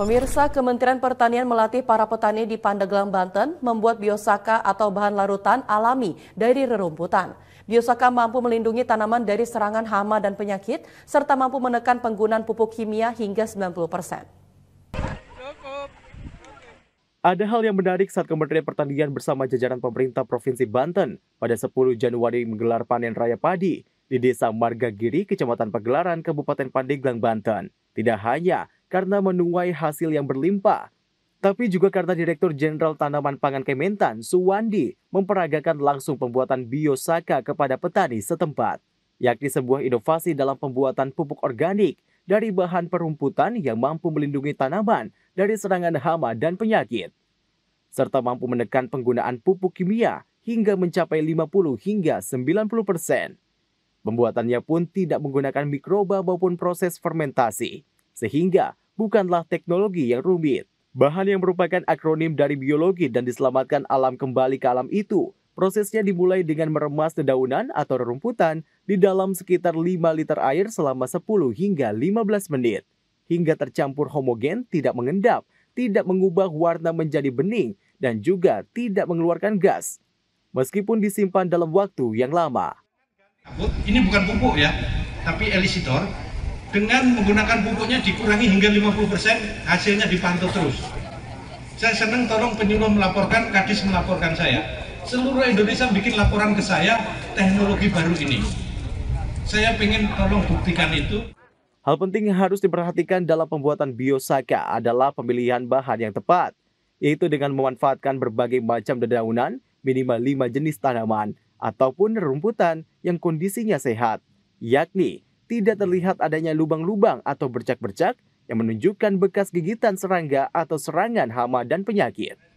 Pemirsa Kementerian Pertanian melatih para petani di Pandeglang, Banten membuat biosaka atau bahan larutan alami dari rerumputan. Biosaka mampu melindungi tanaman dari serangan hama dan penyakit, serta mampu menekan penggunaan pupuk kimia hingga 90 persen. Ada hal yang menarik saat Kementerian Pertanian bersama jajaran pemerintah Provinsi Banten pada 10 Januari menggelar panen raya padi di Desa Margagiri, Kecamatan Pegelaran, Kabupaten Pandeglang, Banten. Tidak hanya karena menuai hasil yang berlimpah. Tapi juga karena Direktur Jenderal Tanaman Pangan Kementan, Suwandi, memperagakan langsung pembuatan biosaka kepada petani setempat, yakni sebuah inovasi dalam pembuatan pupuk organik dari bahan perumputan yang mampu melindungi tanaman dari serangan hama dan penyakit, serta mampu menekan penggunaan pupuk kimia hingga mencapai 50 hingga 90 persen. Pembuatannya pun tidak menggunakan mikroba maupun proses fermentasi, sehingga bukanlah teknologi yang rumit. Bahan yang merupakan akronim dari biologi dan diselamatkan alam kembali ke alam itu, prosesnya dimulai dengan meremas dedaunan atau rerumputan di dalam sekitar 5 liter air selama 10 hingga 15 menit. Hingga tercampur homogen, tidak mengendap, tidak mengubah warna menjadi bening, dan juga tidak mengeluarkan gas. Meskipun disimpan dalam waktu yang lama. Ini bukan pupuk ya, tapi elisitor dengan menggunakan pupuknya dikurangi hingga 50% hasilnya dipantau terus saya senang tolong penyuluh melaporkan kadis melaporkan saya seluruh Indonesia bikin laporan ke saya teknologi baru ini saya ingin tolong buktikan itu Hal penting yang harus diperhatikan dalam pembuatan biosaka adalah pemilihan bahan yang tepat, yaitu dengan memanfaatkan berbagai macam dedaunan, minimal 5 jenis tanaman, ataupun rumputan yang kondisinya sehat, yakni tidak terlihat adanya lubang-lubang atau bercak-bercak yang menunjukkan bekas gigitan serangga atau serangan hama dan penyakit.